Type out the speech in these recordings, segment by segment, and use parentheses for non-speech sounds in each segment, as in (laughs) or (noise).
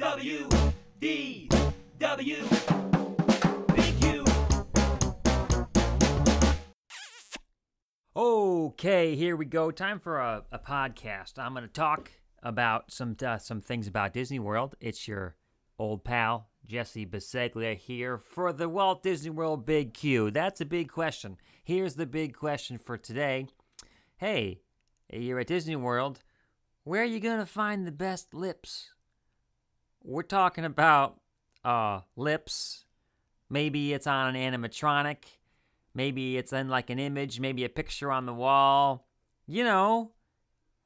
W D W B Q. Okay, here we go. Time for a, a podcast. I'm going to talk about some uh, some things about Disney World. It's your old pal Jesse Biseglia here for the Walt Disney World Big Q. That's a big question. Here's the big question for today. Hey, you're at Disney World. Where are you going to find the best lips? We're talking about uh, lips. Maybe it's on an animatronic. Maybe it's in like an image, maybe a picture on the wall. You know,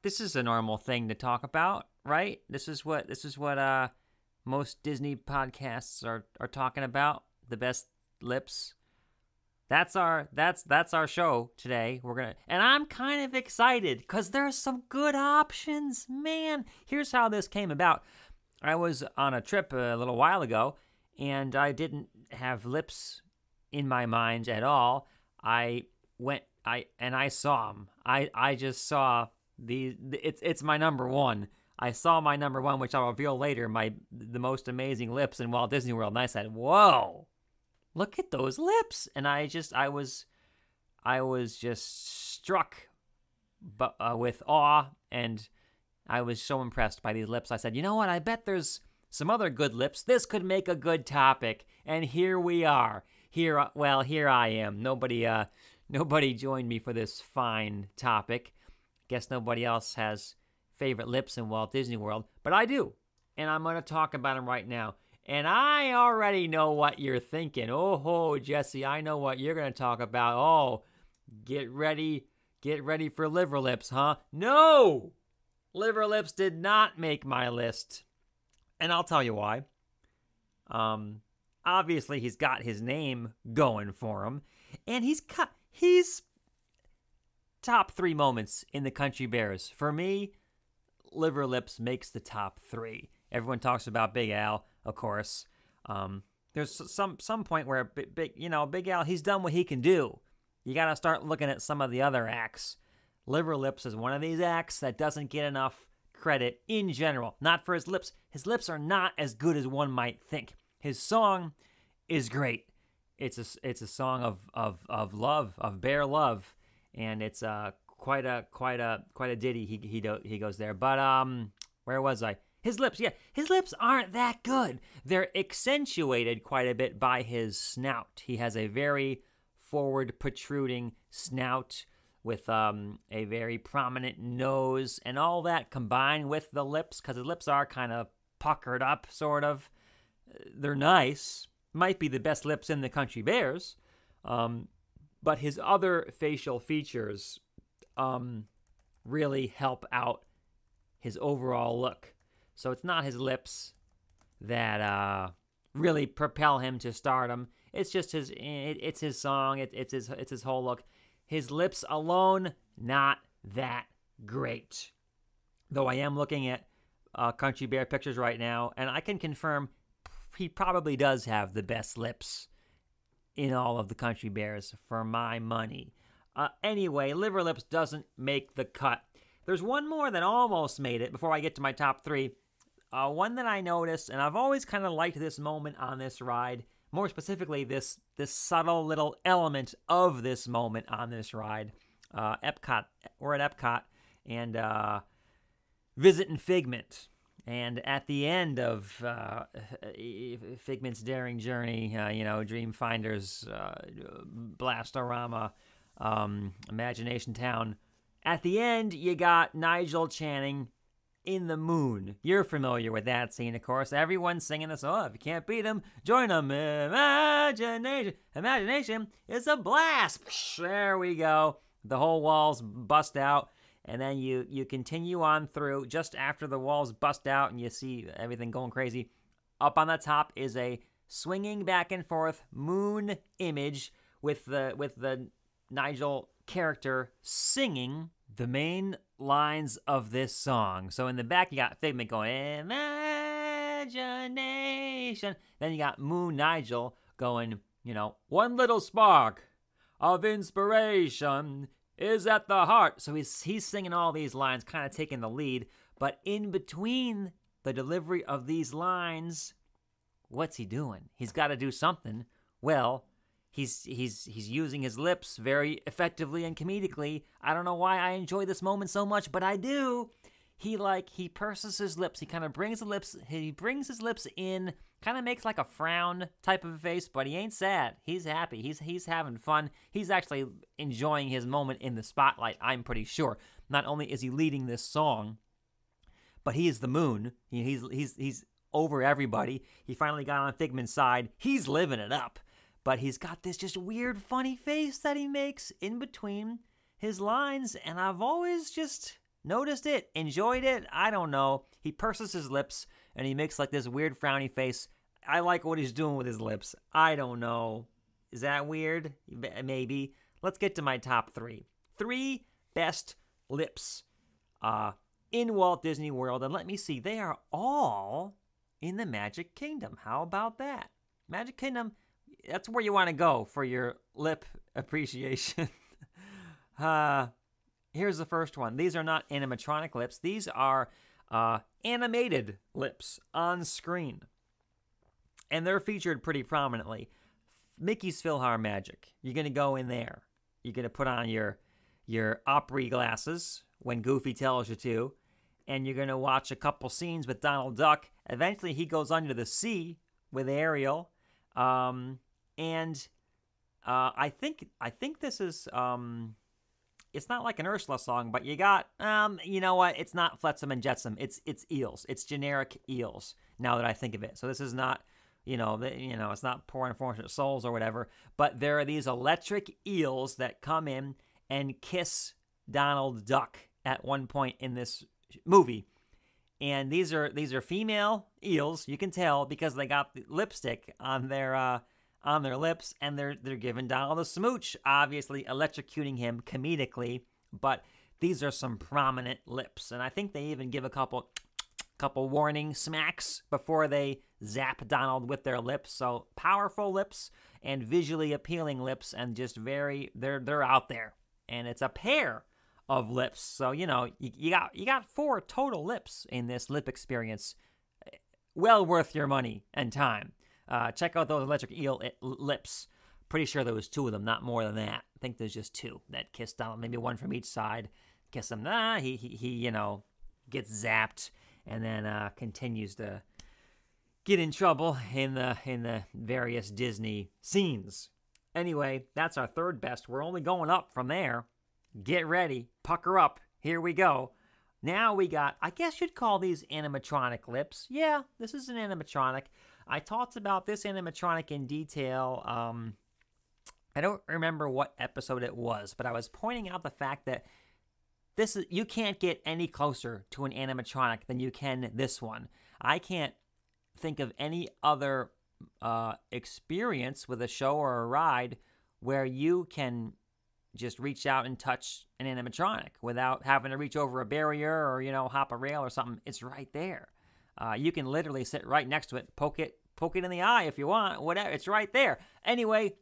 this is a normal thing to talk about, right? This is what this is what uh, most Disney podcasts are are talking about. The best lips. That's our that's that's our show today. We're gonna and I'm kind of excited because there's some good options, man. Here's how this came about. I was on a trip a little while ago and I didn't have lips in my mind at all. I went I and I saw them. I I just saw the it's it's my number 1. I saw my number 1 which I'll reveal later, my the most amazing lips in Walt Disney World and I said, "Whoa. Look at those lips." And I just I was I was just struck but, uh, with awe and I was so impressed by these lips. I said, you know what? I bet there's some other good lips. This could make a good topic. And here we are. Here, uh, well, here I am. Nobody, uh, (laughs) nobody joined me for this fine topic. Guess nobody else has favorite lips in Walt Disney World, but I do. And I'm going to talk about them right now. And I already know what you're thinking. Oh, ho, Jesse, I know what you're going to talk about. Oh, get ready, get ready for liver lips, huh? No! Liver Lips did not make my list. And I'll tell you why. Um, obviously he's got his name going for him, and he's cut. He's top three moments in the Country Bears for me. Liver Lips makes the top three. Everyone talks about Big Al, of course. Um, there's some some point where big, big, you know Big Al he's done what he can do. You got to start looking at some of the other acts Liver Lips is one of these acts that doesn't get enough credit in general. Not for his lips. His lips are not as good as one might think. His song is great. It's a it's a song of of of love, of bare love, and it's uh quite a quite a quite a ditty he he do, he goes there. But um where was I? His lips, yeah. His lips aren't that good. They're accentuated quite a bit by his snout. He has a very forward protruding snout with um, a very prominent nose and all that combined with the lips, because the lips are kind of puckered up, sort of. They're nice, might be the best lips in the country bears, um, but his other facial features um, really help out his overall look. So it's not his lips that uh, really propel him to stardom. It's just his. It, it's his song. It, it's his. It's his whole look. His lips alone, not that great. Though I am looking at uh, Country Bear pictures right now, and I can confirm he probably does have the best lips in all of the Country Bears for my money. Uh, anyway, Liver Lips doesn't make the cut. There's one more that almost made it before I get to my top three. Uh, one that I noticed, and I've always kind of liked this moment on this ride, more specifically this this subtle little element of this moment on this ride. Uh, Epcot, we're at Epcot, and uh, visiting Figment. And at the end of uh, (laughs) Figment's daring journey, uh, you know, Dreamfinder's uh, Blastorama, um, Imagination Town. At the end, you got Nigel Channing in the moon. You're familiar with that scene, of course. Everyone's singing this. Oh, if you can't beat them, join them. Imagination, imagination is a blast. There we go. The whole walls bust out, and then you you continue on through. Just after the walls bust out, and you see everything going crazy. Up on the top is a swinging back and forth moon image with the with the Nigel character singing the main lines of this song. So in the back, you got Figment going, Imagination. Then you got Moon Nigel going, you know, one little spark of inspiration is at the heart. So he's, he's singing all these lines, kind of taking the lead. But in between the delivery of these lines, what's he doing? He's got to do something. Well, He's he's he's using his lips very effectively and comedically. I don't know why I enjoy this moment so much, but I do. He like he purses his lips. He kind of brings the lips. He brings his lips in. Kind of makes like a frown type of a face, but he ain't sad. He's happy. He's he's having fun. He's actually enjoying his moment in the spotlight. I'm pretty sure. Not only is he leading this song, but he is the moon. He, he's he's he's over everybody. He finally got on Figman's side. He's living it up but he's got this just weird, funny face that he makes in between his lines, and I've always just noticed it, enjoyed it. I don't know. He purses his lips and he makes like this weird, frowny face. I like what he's doing with his lips. I don't know. Is that weird? Maybe. Let's get to my top three. Three best lips uh, in Walt Disney World. And let me see, they are all in the Magic Kingdom. How about that? Magic Kingdom that's where you want to go for your lip appreciation. (laughs) uh, here's the first one. These are not animatronic lips. These are uh, animated lips on screen, and they're featured pretty prominently. Mickey's Philhar Magic. You're gonna go in there. You're gonna put on your your Opry glasses when Goofy tells you to, and you're gonna watch a couple scenes with Donald Duck. Eventually, he goes under the sea with Ariel. Um, and uh, I think I think this is um, it's not like an Ursula song, but you got um, you know what? It's not Flotsam and Jetsam. It's it's eels. It's generic eels. Now that I think of it, so this is not you know the, you know it's not poor unfortunate souls or whatever. But there are these electric eels that come in and kiss Donald Duck at one point in this movie. And these are these are female eels, you can tell because they got the lipstick on their uh, on their lips, and they're they're giving Donald a smooch, obviously electrocuting him comedically. But these are some prominent lips, and I think they even give a couple (tsk) couple warning smacks before they zap Donald with their lips. So powerful lips and visually appealing lips, and just very they're they're out there, and it's a pair of lips. So you know you, you got you got four total lips in this lip experience. Well worth your money and time. Uh, check out those electric eel eh, lips. Pretty sure there was two of them, not more than that. I think there's just two that kiss Donald, maybe one from each side. Kiss him, Nah. he, he, he you know, gets zapped and then uh, continues to get in trouble in the in the various Disney scenes. Anyway, that's our third best. We're only going up from there. Get ready, pucker up. Here we go. Now we got, I guess you'd call these animatronic lips. Yeah, this is an animatronic. I talked about this animatronic in detail. Um, I don't remember what episode it was, but I was pointing out the fact that this is, you can't get any closer to an animatronic than you can this one. I can't think of any other uh, experience with a show or a ride where you can just reach out and touch an animatronic without having to reach over a barrier or you know hop a rail or something. It's right there. Uh, you can literally sit right next to it, poke it, poke it in the eye if you want, whatever. It's right there. Anyway,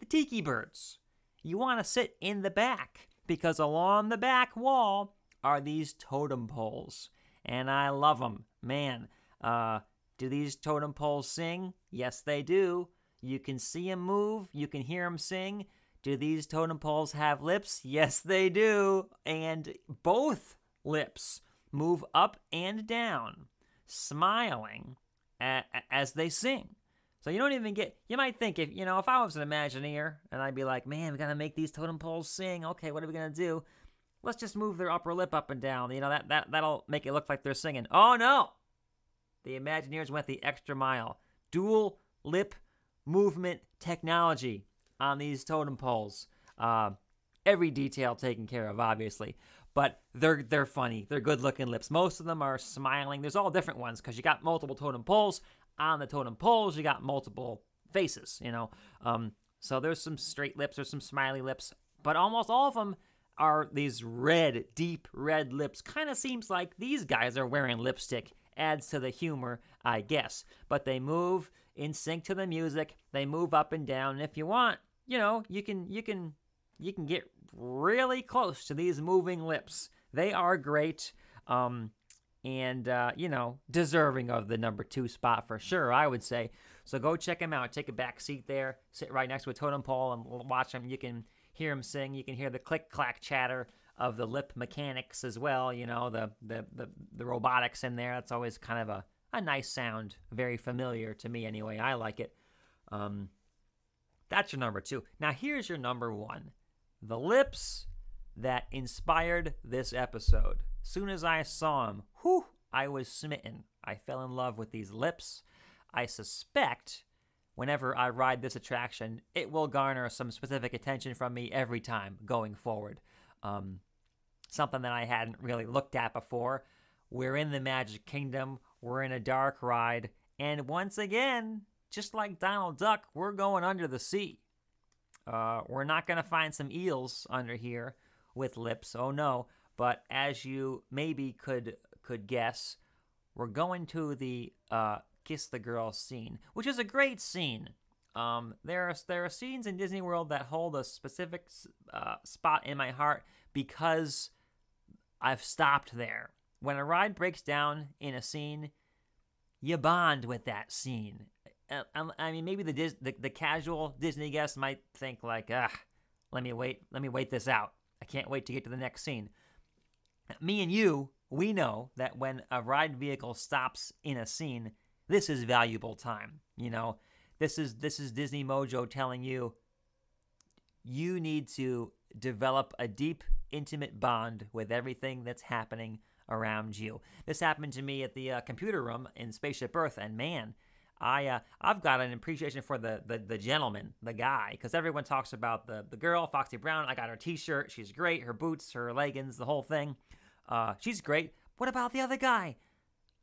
the tiki birds. You want to sit in the back because along the back wall are these totem poles, and I love them, man. Uh, do these totem poles sing? Yes, they do. You can see them move. You can hear them sing. Do these totem poles have lips? Yes, they do. And both lips move up and down smiling as they sing. So you don't even get. You might think if you know if I was an Imagineer and I'd be like, man, we gotta make these totem poles sing. Okay, what are we gonna do? Let's just move their upper lip up and down. You know that that that'll make it look like they're singing. Oh no, the Imagineers went the extra mile. Dual lip movement technology on these totem poles. Uh, every detail taken care of, obviously but they're they're funny. They're good looking lips. Most of them are smiling. There's all different ones because you got multiple totem poles. On the totem poles, you got multiple faces. You know, um, so there's some straight lips, there's some smiley lips, but almost all of them are these red, deep red lips. Kind of seems like these guys are wearing lipstick. Adds to the humor, I guess. But they move in sync to the music. They move up and down. And if you want, you know, you can you can you can get really close to these moving lips. They are great. Um, and uh, you know deserving of the number two spot for sure i would say so go check him out take a back seat there sit right next to a totem pole and watch him you can hear him sing you can hear the click clack chatter of the lip mechanics as well you know the the the, the robotics in there that's always kind of a, a nice sound very familiar to me anyway i like it um, that's your number two now here's your number one the lips that inspired this episode. Soon as I saw him, whew, I was smitten. I fell in love with these lips. I suspect whenever I ride this attraction, it will garner some specific attention from me every time going forward. Um, something that I hadn't really looked at before. We're in the Magic Kingdom, we're in a dark ride, and once again, just like Donald Duck, we're going under the sea. Uh, we're not going to find some eels under here with lips, oh no. But as you maybe could could guess, we're going to the uh, kiss the girl scene, which is a great scene. Um, there are there are scenes in Disney World that hold a specific uh, spot in my heart because I've stopped there. When a ride breaks down in a scene, you bond with that scene. Uh, um, I mean, maybe the, Dis- the, the casual Disney guest might think like, ah, let me wait, let me wait this out. I can't wait to get to the next scene. Me and you, we know that when a ride vehicle stops in a scene, this is valuable time. You know, this is this is Disney Mojo telling you you need to develop a deep, intimate bond with everything that's happening around you. This happened to me at the uh, computer room in Spaceship Earth, and man I uh, I've got an appreciation for the the, the gentleman, the guy, because everyone talks about the the girl, Foxy Brown. I got her T-shirt. She's great. Her boots, her leggings, the whole thing. Uh, she's great. What about the other guy?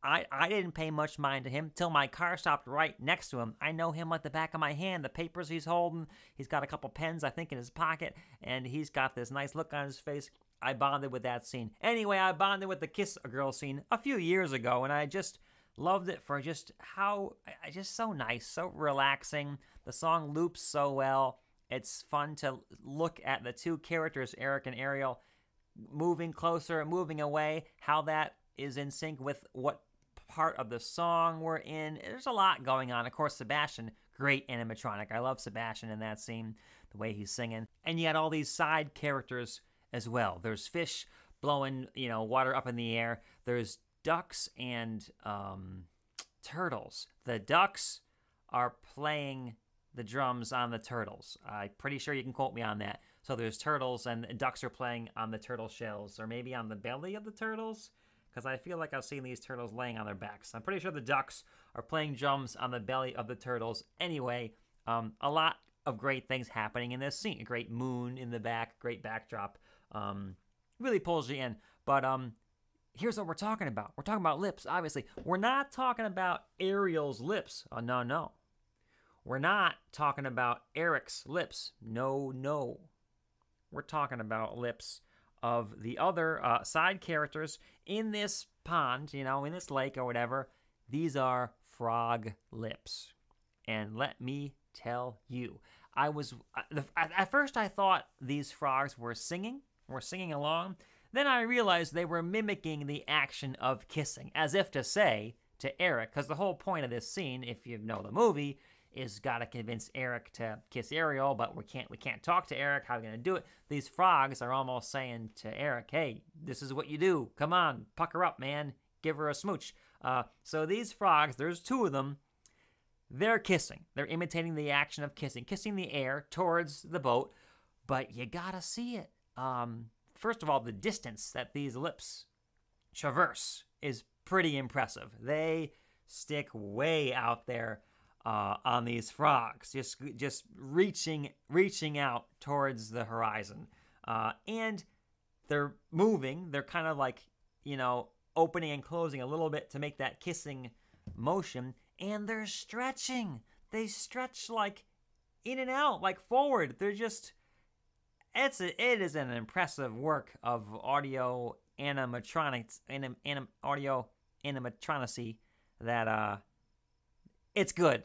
I, I didn't pay much mind to him till my car stopped right next to him. I know him like the back of my hand, the papers he's holding. He's got a couple pens, I think, in his pocket, and he's got this nice look on his face. I bonded with that scene. Anyway, I bonded with the kiss a girl scene a few years ago, and I just Loved it for just how, just so nice, so relaxing. The song loops so well. It's fun to look at the two characters, Eric and Ariel, moving closer, moving away, how that is in sync with what part of the song we're in. There's a lot going on. Of course, Sebastian, great animatronic. I love Sebastian in that scene, the way he's singing. And you all these side characters as well. There's fish blowing, you know, water up in the air. There's ducks and um, turtles. The ducks are playing the drums on the turtles. I'm pretty sure you can quote me on that. So there's turtles and ducks are playing on the turtle shells or maybe on the belly of the turtles because I feel like I've seen these turtles laying on their backs. I'm pretty sure the ducks are playing drums on the belly of the turtles. Anyway, um, a lot of great things happening in this scene. A great moon in the back, great backdrop. Um, really pulls you in. But um, here's what we're talking about. We're talking about lips, obviously. We're not talking about Ariel's lips. Oh, no, no. We're not talking about Eric's lips. No, no. We're talking about lips of the other uh, side characters in this pond, you know, in this lake or whatever. These are frog lips. And let me tell you, I was, uh, at first I thought these frogs were singing, were singing along. Then I realized they were mimicking the action of kissing, as if to say to Eric, because the whole point of this scene, if you know the movie, is gotta convince Eric to kiss Ariel, but we can't we can't talk to Eric. How are we gonna do it? These frogs are almost saying to Eric, "Hey, this is what you do. Come on, pucker up, man. Give her a smooch." Uh, so these frogs, there's two of them. They're kissing. They're imitating the action of kissing, kissing the air towards the boat. But you gotta see it. Um, first of all, the distance that these lips traverse is pretty impressive. They stick way out there uh, on these frogs, just just reaching reaching out towards the horizon, uh, and they're moving. They're kind of like you know opening and closing a little bit to make that kissing motion, and they're stretching. They stretch like in and out, like forward. They're just it's a, it is an impressive work of audio animatronics anim, anim audio animatronicy that uh it's good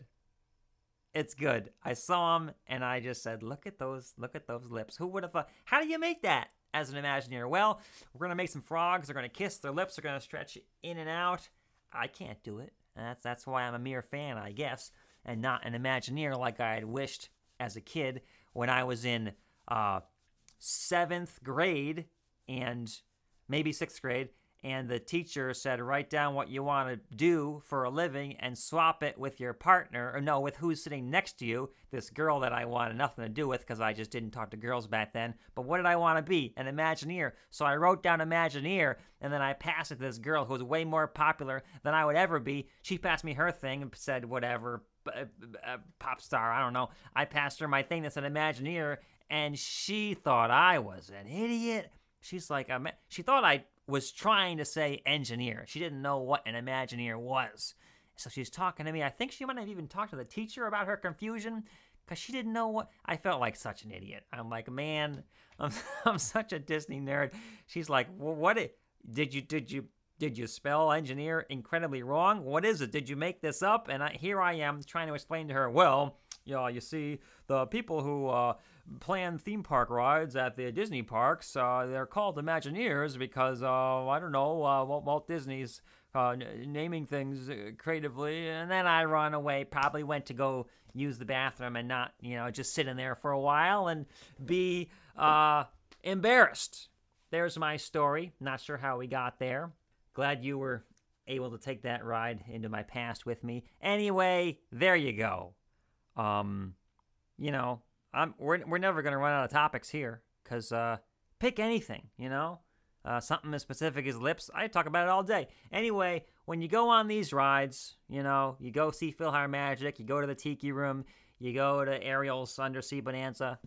it's good i saw him and i just said look at those look at those lips who would have thought how do you make that as an imagineer well we're gonna make some frogs they're gonna kiss their lips are gonna stretch in and out i can't do it that's that's why i'm a mere fan i guess and not an imagineer like i had wished as a kid when i was in uh seventh grade and maybe sixth grade, and the teacher said, write down what you want to do for a living and swap it with your partner, or no, with who's sitting next to you, this girl that I wanted nothing to do with because I just didn't talk to girls back then. But what did I want to be? An Imagineer. So I wrote down Imagineer, and then I passed it to this girl who was way more popular than I would ever be. She passed me her thing and said, whatever, uh, uh, pop star, I don't know. I passed her my thing That's an Imagineer, and she thought I was an idiot. She's like, I'm, she thought I was trying to say engineer. She didn't know what an Imagineer was. So she's talking to me. I think she might have even talked to the teacher about her confusion because she didn't know what. I felt like such an idiot. I'm like, man, (laughs) I'm, I'm such a Disney nerd. She's like, well, what it, did you did you did you spell engineer incredibly wrong? What is it? Did you make this up? And I, here I am trying to explain to her. Well, yeah, you, you see, the people who uh, plan theme park rides at the Disney parks. Uh, they're called Imagineers because, uh, I don't know, uh, Walt Disney's uh, naming things uh, creatively. And then I run away, probably went to go use the bathroom and not, you know, just sit in there for a while and be uh, embarrassed. There's my story. Not sure how we got there. Glad you were able to take that ride into my past with me. Anyway, there you go. Um, you know, I'm we're we're never gonna run out of topics here because uh, pick anything, you know. Uh, something as specific as lips. I talk about it all day. Anyway, when you go on these rides, you know, you go see Philhar Magic, you go to the Tiki Room, you go to Ariel's Undersea Bonanza.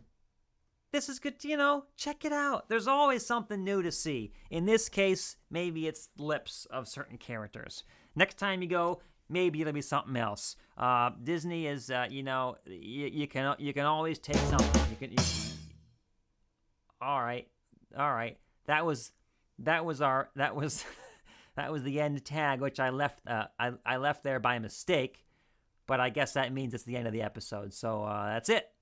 This is good, you know, check it out. There's always something new to see. In this case, maybe it's lips of certain characters. Next time you go, maybe it'll be something else. Uh, Disney is, uh, you know, you, you can you can always take something. You can. You, all right, all right. That was that was our that was (laughs) that was the end tag, which I left uh, I I left there by mistake, but I guess that means it's the end of the episode. So uh, that's it.